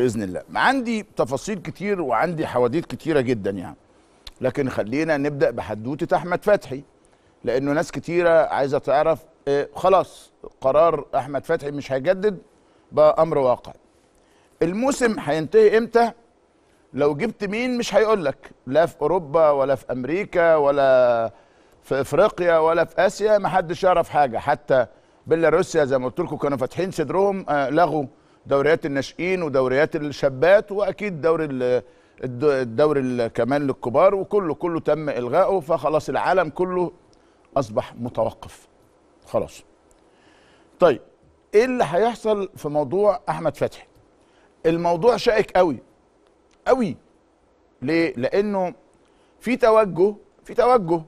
باذن الله عندي تفاصيل كتير وعندي حواديت كتيره جدا يعني لكن خلينا نبدا بحدوته احمد فتحي لانه ناس كتيره عايزه تعرف آه، خلاص قرار احمد فتحي مش هيجدد بقى امر واقع الموسم هينتهي امتى لو جبت مين مش هيقول لك لا في اوروبا ولا في امريكا ولا في افريقيا ولا في اسيا محدش يعرف حاجه حتى بيلاروسيا زي ما قلت لكم كانوا فاتحين صدرهم آه، لغوا دوريات الناشئين ودوريات الشابات واكيد دوري الدوري كمان للكبار وكله كله تم الغائه فخلاص العالم كله اصبح متوقف خلاص طيب ايه اللي هيحصل في موضوع احمد فتحي الموضوع شائك قوي قوي ليه لانه في توجه في توجه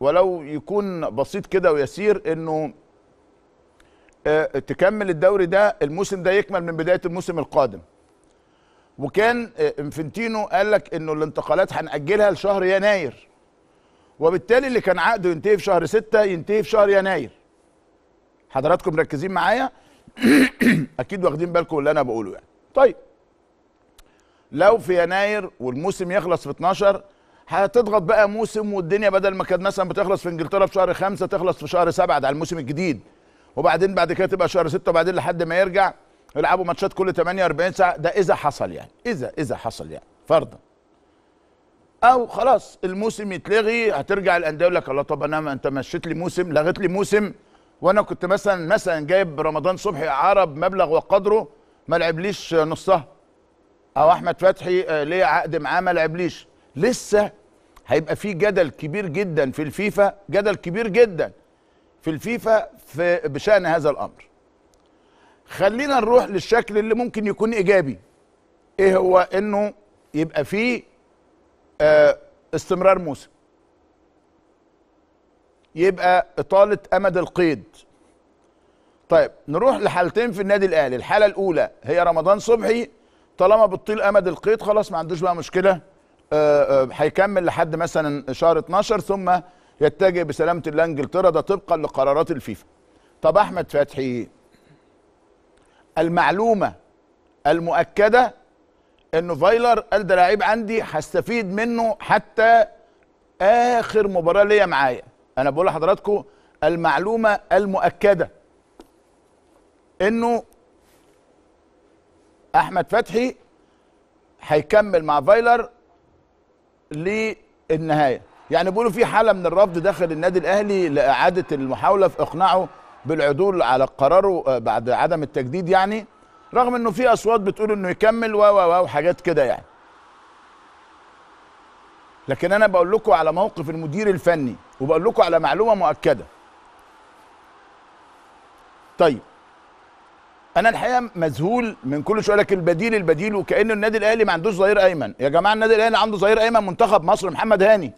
ولو يكون بسيط كده ويسير انه آه، تكمل الدوري ده الموسم ده يكمل من بدايه الموسم القادم وكان آه، انفنتينو قال لك انه الانتقالات هنأجلها لشهر يناير وبالتالي اللي كان عقده ينتهي في شهر ستة ينتهي في شهر يناير حضراتكم مركزين معايا اكيد واخدين بالكم اللي انا بقوله يعني طيب لو في يناير والموسم يخلص في 12 هتضغط بقى موسم والدنيا بدل ما كانت مثلا بتخلص في انجلترا في شهر خمسة تخلص في شهر سبعة ده الموسم الجديد وبعدين بعد كده تبقى شهر ستة وبعدين لحد ما يرجع يلعبوا ماتشات كل 48 ساعه ده اذا حصل يعني اذا اذا حصل يعني فرضا او خلاص الموسم يتلغي هترجع الانديه يقول لك الله طب انا ما انت مشيت لي موسم لغيت لي موسم وانا كنت مثلا مثلا جايب رمضان صبحي عرب مبلغ وقدره ما لعبليش نصها او احمد فتحي آه، ليه عقد معاه ما لعبليش لسه هيبقى في جدل كبير جدا في الفيفا جدل كبير جدا في الفيفا في بشان هذا الامر خلينا نروح للشكل اللي ممكن يكون ايجابي ايه هو انه يبقى فيه آه استمرار موسم يبقى اطاله امد القيد طيب نروح لحالتين في النادي الاهلي الحاله الاولى هي رمضان صبحي طالما بتطيل امد القيد خلاص ما عندوش بقى مشكله آه، آه، هيكمل لحد مثلا شهر 12 ثم يتجه بسلامه الله انجلترا ده طبقا لقرارات الفيفا طب احمد فتحي المعلومه المؤكده انه فايلر قال ده لعيب عندي هستفيد منه حتى اخر مباراه ليا معايا انا بقول لحضراتكم المعلومه المؤكده انه احمد فتحي هيكمل مع فايلر للنهايه يعني بيقولوا في حاله من الرفض داخل النادي الاهلي لاعاده المحاوله في اقناعه بالعدول على قراره آه، بعد عدم التجديد يعني رغم انه في اصوات بتقول انه يكمل و و و وحاجات كده يعني لكن انا بقول لكم على موقف المدير الفني وبقول لكم على معلومه مؤكده طيب انا الحقيقه مذهول من كل شويه لك البديل البديل وكانه النادي الاهلي ما عندوش ظهير ايمن يا جماعه النادي الاهلي عنده ظهير ايمن منتخب مصر محمد هاني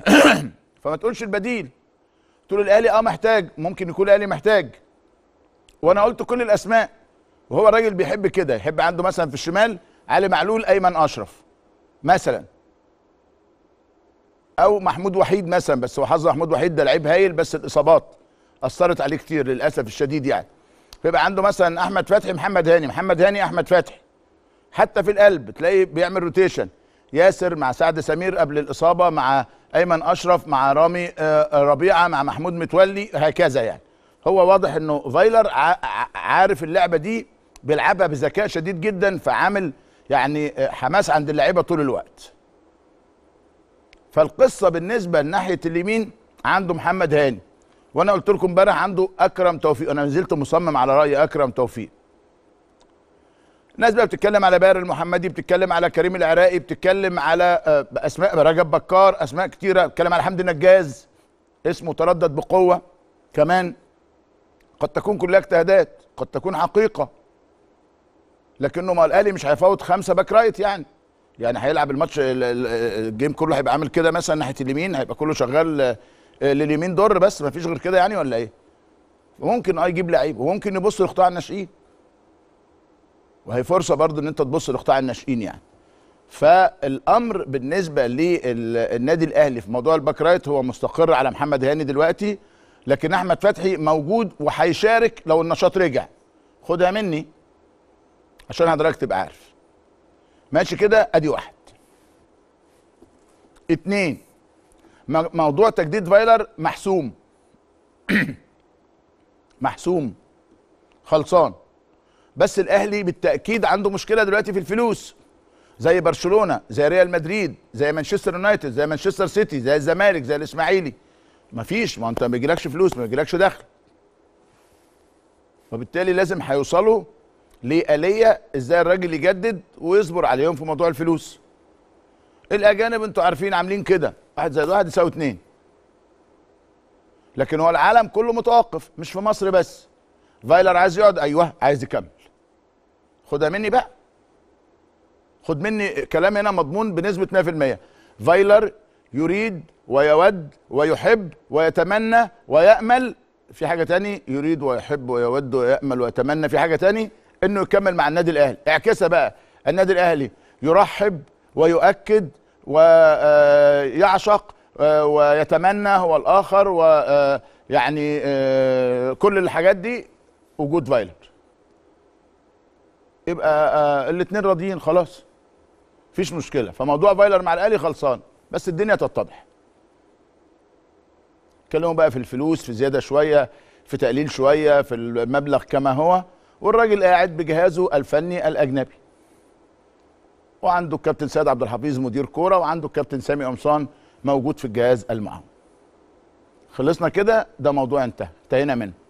فما تقولش البديل تقول الاهلي اه محتاج ممكن يكون الاهلي محتاج وانا قلت كل الاسماء وهو الراجل بيحب كده يحب عنده مثلا في الشمال علي معلول ايمن اشرف مثلا او محمود وحيد مثلا بس هو حظ محمود وحيد ده لعيب هايل بس الاصابات اثرت عليه كتير للاسف الشديد يعني فيبقى عنده مثلا احمد فتحي محمد هاني محمد هاني احمد فتحي حتى في القلب تلاقيه بيعمل روتيشن ياسر مع سعد سمير قبل الاصابه مع ايمن اشرف مع رامي آه، آه، ربيعه مع محمود متولي هكذا يعني هو واضح انه فايلر عارف اللعبه دي بيلعبها بذكاء شديد جدا فعامل يعني آه، حماس عند اللعيبه طول الوقت فالقصه بالنسبه لناحيه اليمين عنده محمد هاني وانا قلت لكم امبارح عنده اكرم توفيق انا نزلت مصمم على راي اكرم توفيق ناس بقى بتتكلم على باير المحمدي بتتكلم على كريم العراقي بتتكلم على آه، اسماء رجب بكار اسماء كتيره بتتكلم على حمدي النجاز اسمه تردد بقوه كمان قد تكون كلها اجتهادات قد تكون حقيقه لكنه ما الاهلي مش هيفوت خمسه باك رايت يعني يعني هيلعب الماتش الجيم كله هيبقى عامل كده مثلا ناحيه اليمين هيبقى كله شغال آه، لليمين ضر بس ما فيش غير كده يعني ولا ايه؟ ممكن اه يجيب لعيب وممكن يبص لقطاع الناشئين وهي فرصه برضو ان انت تبص لقطاع الناشئين يعني فالامر بالنسبه للنادي الاهلي في موضوع الباك رايت هو مستقر على محمد هاني دلوقتي لكن احمد فتحي موجود وهيشارك لو النشاط رجع خدها مني عشان حضرتك تبقى عارف ماشي كده ادي واحد اتنين موضوع تجديد فايلر محسوم محسوم خلصان بس الاهلي بالتاكيد عنده مشكله دلوقتي في الفلوس زي برشلونه زي ريال مدريد زي مانشستر يونايتد زي مانشستر سيتي زي الزمالك زي الاسماعيلي مفيش ما انت ما بيجيلكش فلوس ما بيجيلكش دخل فبالتالي لازم هيوصلوا لآلية ازاي الراجل يجدد ويصبر عليهم في موضوع الفلوس الاجانب انتوا عارفين عاملين كده واحد زائد واحد يساوي اتنين لكن هو العالم كله متوقف مش في مصر بس فايلر عايز يقعد ايوه عايز يكمل خدها مني بقى خد مني كلام هنا مضمون بنسبه 100% فايلر يريد ويود ويحب ويتمنى ويأمل في حاجة تاني يريد ويحب ويود ويأمل ويتمنى في حاجة تاني انه يكمل مع النادي الاهلي اعكسها بقى النادي الاهلي يرحب ويؤكد ويعشق ويتمنى هو الاخر ويعني كل الحاجات دي وجود فايلر يبقى آه، الاثنين راضيين خلاص مفيش مشكله فموضوع فايلر مع الاهلي خلصان بس الدنيا تتضح اتكلموا بقى في الفلوس في زياده شويه في تقليل شويه في المبلغ كما هو والراجل قاعد بجهازه الفني الاجنبي وعنده الكابتن سيد عبد الحفيظ مدير كوره وعنده الكابتن سامي قمصان موجود في الجهاز المعاون خلصنا كده ده موضوع انتهى انتهينا منه